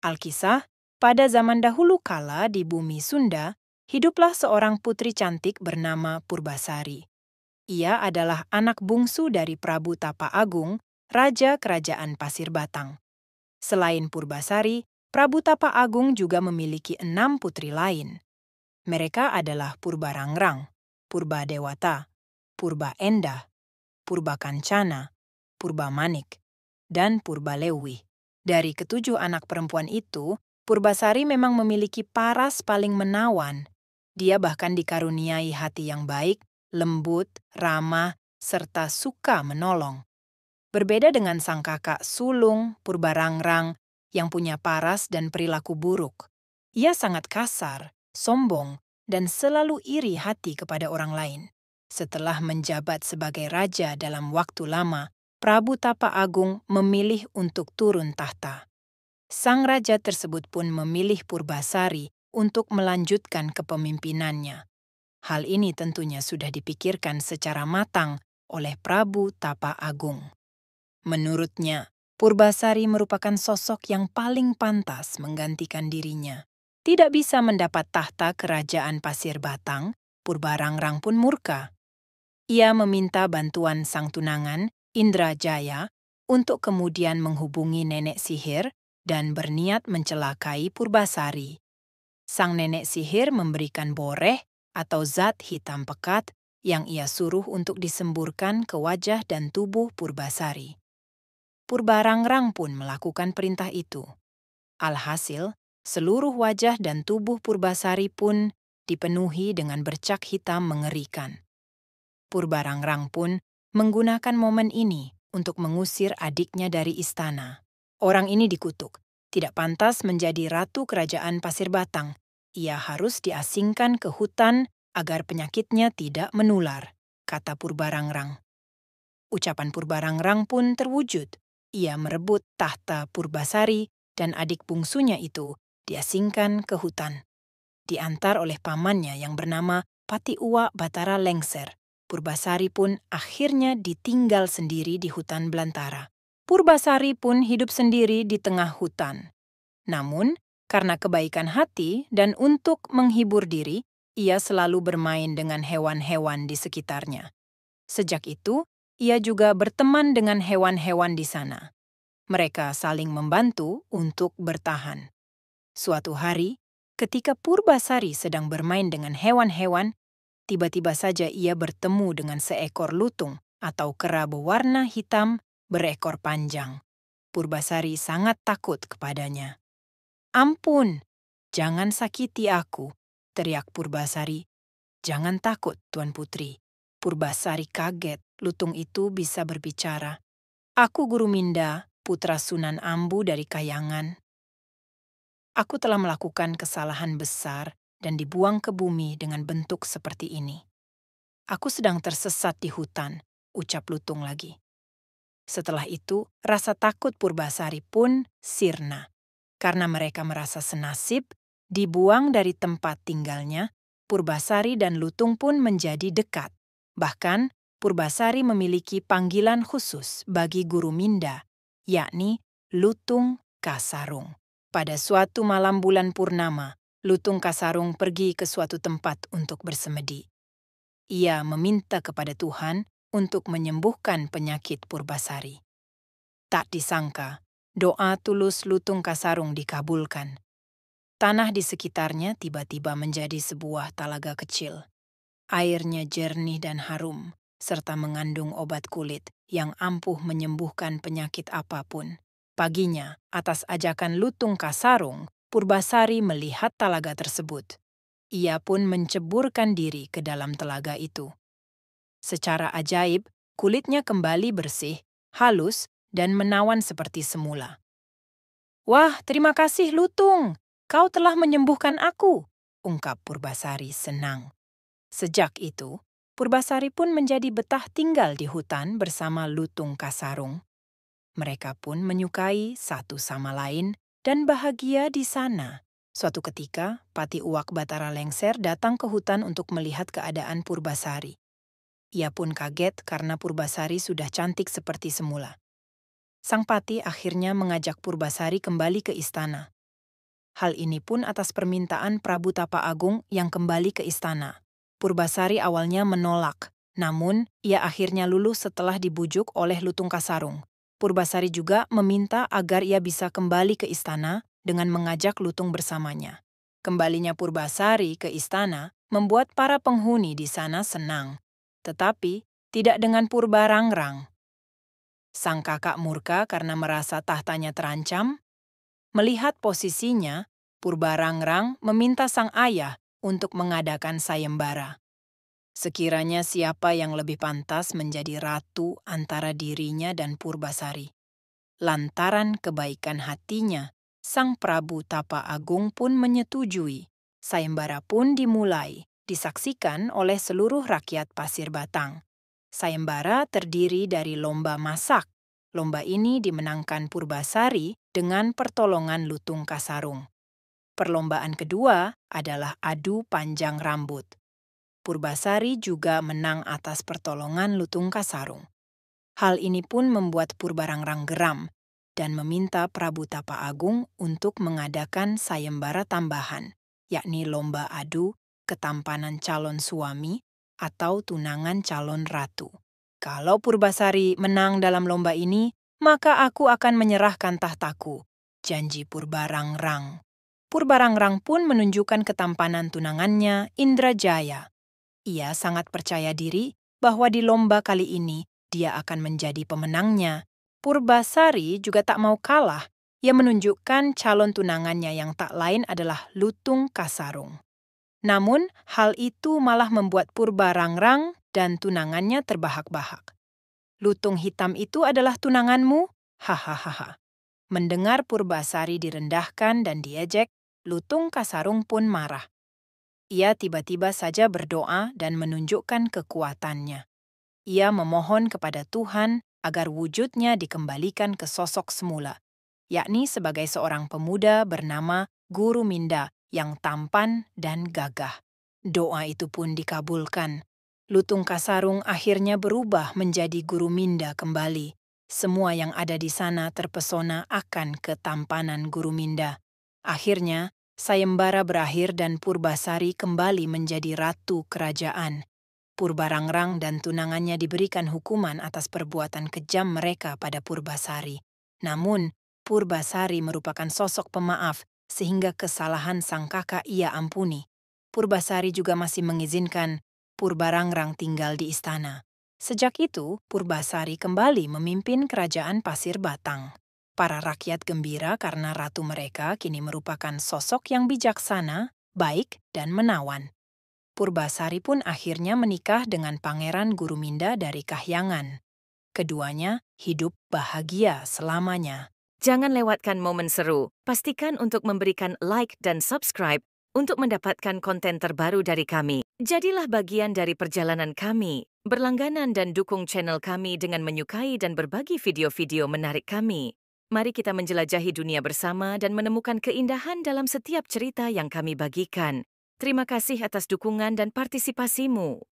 Alkisah, pada zaman dahulu kala di bumi Sunda, hiduplah seorang putri cantik bernama Purbasari. Ia adalah anak bungsu dari Prabu Tapa Agung, Raja Kerajaan Pasir Batang. Selain Purbasari, Prabu Tapa Agung juga memiliki enam putri lain. Mereka adalah Purba Rangrang, Purba Dewata, Purba Endah, Purba Kancana, Purba Manik, dan Purba Lewi. Dari ketujuh anak perempuan itu, Purbasari memang memiliki paras paling menawan. Dia bahkan dikaruniai hati yang baik, lembut, ramah, serta suka menolong. Berbeda dengan sang kakak sulung, Purbarangrang, yang punya paras dan perilaku buruk. Ia sangat kasar, sombong, dan selalu iri hati kepada orang lain. Setelah menjabat sebagai raja dalam waktu lama, Prabu Tapa Agung memilih untuk turun tahta. Sang raja tersebut pun memilih Purbasari untuk melanjutkan kepemimpinannya. Hal ini tentunya sudah dipikirkan secara matang oleh Prabu Tapa Agung. Menurutnya, Purbasari merupakan sosok yang paling pantas menggantikan dirinya. Tidak bisa mendapat tahta kerajaan Pasir Batang, Purbarangrang pun murka. Ia meminta bantuan sang tunangan Indrajaya untuk kemudian menghubungi nenek sihir dan berniat mencelakai Purbasari. Sang nenek sihir memberikan boreh atau zat hitam pekat yang ia suruh untuk disemburkan ke wajah dan tubuh Purbasari. Purbarangrang pun melakukan perintah itu. Alhasil, seluruh wajah dan tubuh Purbasari pun dipenuhi dengan bercak hitam mengerikan. Purbarangrang pun menggunakan momen ini untuk mengusir adiknya dari istana. Orang ini dikutuk, tidak pantas menjadi ratu kerajaan Pasir Batang. Ia harus diasingkan ke hutan agar penyakitnya tidak menular, kata Purbarangrang. Ucapan Purbarangrang pun terwujud. Ia merebut tahta Purbasari dan adik bungsunya itu diasingkan ke hutan. Diantar oleh pamannya yang bernama Patiua Batara Lengser Purbasari pun akhirnya ditinggal sendiri di hutan belantara. Purbasari pun hidup sendiri di tengah hutan. Namun, karena kebaikan hati dan untuk menghibur diri, ia selalu bermain dengan hewan-hewan di sekitarnya. Sejak itu, ia juga berteman dengan hewan-hewan di sana. Mereka saling membantu untuk bertahan. Suatu hari, ketika Purbasari sedang bermain dengan hewan-hewan, tiba-tiba saja ia bertemu dengan seekor lutung atau kera berwarna hitam berekor panjang. Purbasari sangat takut kepadanya. Ampun, jangan sakiti aku, teriak Purbasari. Jangan takut, Tuan Putri. Purbasari kaget, lutung itu bisa berbicara. Aku Guru Minda, putra Sunan Ambu dari Kayangan. Aku telah melakukan kesalahan besar dan dibuang ke bumi dengan bentuk seperti ini. Aku sedang tersesat di hutan, ucap Lutung lagi. Setelah itu, rasa takut Purbasari pun sirna. Karena mereka merasa senasib, dibuang dari tempat tinggalnya, Purbasari dan Lutung pun menjadi dekat. Bahkan, Purbasari memiliki panggilan khusus bagi guru Minda, yakni Lutung Kasarung. Pada suatu malam bulan purnama, Lutung Kasarung pergi ke suatu tempat untuk bersemedi. Ia meminta kepada Tuhan untuk menyembuhkan penyakit Purbasari. Tak disangka, doa tulus Lutung Kasarung dikabulkan. Tanah di sekitarnya tiba-tiba menjadi sebuah talaga kecil. Airnya jernih dan harum, serta mengandung obat kulit yang ampuh menyembuhkan penyakit apapun. Paginya, atas ajakan Lutung Kasarung, Purbasari melihat telaga tersebut. Ia pun menceburkan diri ke dalam telaga itu. Secara ajaib, kulitnya kembali bersih, halus, dan menawan seperti semula. Wah, terima kasih Lutung. Kau telah menyembuhkan aku, ungkap Purbasari senang. Sejak itu, Purbasari pun menjadi betah tinggal di hutan bersama Lutung Kasarung. Mereka pun menyukai satu sama lain dan bahagia di sana. Suatu ketika, Pati Uwak Batara Lengser datang ke hutan untuk melihat keadaan Purbasari. Ia pun kaget karena Purbasari sudah cantik seperti semula. Sang Pati akhirnya mengajak Purbasari kembali ke istana. Hal ini pun atas permintaan Prabu Tapa Agung yang kembali ke istana. Purbasari awalnya menolak, namun ia akhirnya luluh setelah dibujuk oleh Lutung Kasarung. Purbasari juga meminta agar ia bisa kembali ke istana dengan mengajak Lutung bersamanya. Kembalinya Purbasari ke istana membuat para penghuni di sana senang, tetapi tidak dengan Purba Rangrang. Sang kakak murka karena merasa tahtanya terancam. Melihat posisinya, Purba Rangrang meminta sang ayah untuk mengadakan sayembara. Sekiranya siapa yang lebih pantas menjadi ratu antara dirinya dan Purbasari. Lantaran kebaikan hatinya, Sang Prabu Tapa Agung pun menyetujui. Sayembara pun dimulai, disaksikan oleh seluruh rakyat Pasir Batang. Sayembara terdiri dari lomba masak. Lomba ini dimenangkan Purbasari dengan pertolongan Lutung Kasarung. Perlombaan kedua adalah adu panjang rambut. Purbasari juga menang atas pertolongan lutung Kasarung. Hal ini pun membuat Purbarangrang geram dan meminta Prabu Tapa Agung untuk mengadakan sayembara tambahan, yakni lomba adu, ketampanan calon suami, atau tunangan calon ratu. Kalau Purbasari menang dalam lomba ini, maka aku akan menyerahkan tahtaku, janji Purbarangrang. Purbarangrang pun menunjukkan ketampanan tunangannya, Indrajaya. Ia sangat percaya diri bahwa di lomba kali ini dia akan menjadi pemenangnya. Purbasari juga tak mau kalah. Ia menunjukkan calon tunangannya yang tak lain adalah Lutung Kasarung. Namun, hal itu malah membuat Purba Rangrang dan tunangannya terbahak-bahak. Lutung hitam itu adalah tunanganmu? Hahaha. Mendengar Purbasari direndahkan dan diejek, Lutung Kasarung pun marah. Ia tiba-tiba saja berdoa dan menunjukkan kekuatannya. Ia memohon kepada Tuhan agar wujudnya dikembalikan ke sosok semula, yakni sebagai seorang pemuda bernama Guru Minda yang tampan dan gagah. Doa itu pun dikabulkan. Lutung Kasarung akhirnya berubah menjadi Guru Minda kembali. Semua yang ada di sana terpesona akan ketampanan Guru Minda. Akhirnya, sayembara berakhir dan Purbasari kembali menjadi ratu kerajaan. Purbarangrang dan tunangannya diberikan hukuman atas perbuatan kejam mereka pada Purbasari. Namun, Purbasari merupakan sosok pemaaf sehingga kesalahan sang kakak ia ampuni. Purbasari juga masih mengizinkan Purbarangrang tinggal di istana. Sejak itu, Purbasari kembali memimpin kerajaan Pasir Batang. Para rakyat gembira karena ratu mereka kini merupakan sosok yang bijaksana, baik, dan menawan. Purbasari pun akhirnya menikah dengan Pangeran Guru Minda dari Kahyangan. Keduanya hidup bahagia selamanya. Jangan lewatkan momen seru. Pastikan untuk memberikan like dan subscribe untuk mendapatkan konten terbaru dari kami. Jadilah bagian dari perjalanan kami. Berlangganan dan dukung channel kami dengan menyukai dan berbagi video-video menarik kami. Mari kita menjelajahi dunia bersama dan menemukan keindahan dalam setiap cerita yang kami bagikan. Terima kasih atas dukungan dan partisipasimu.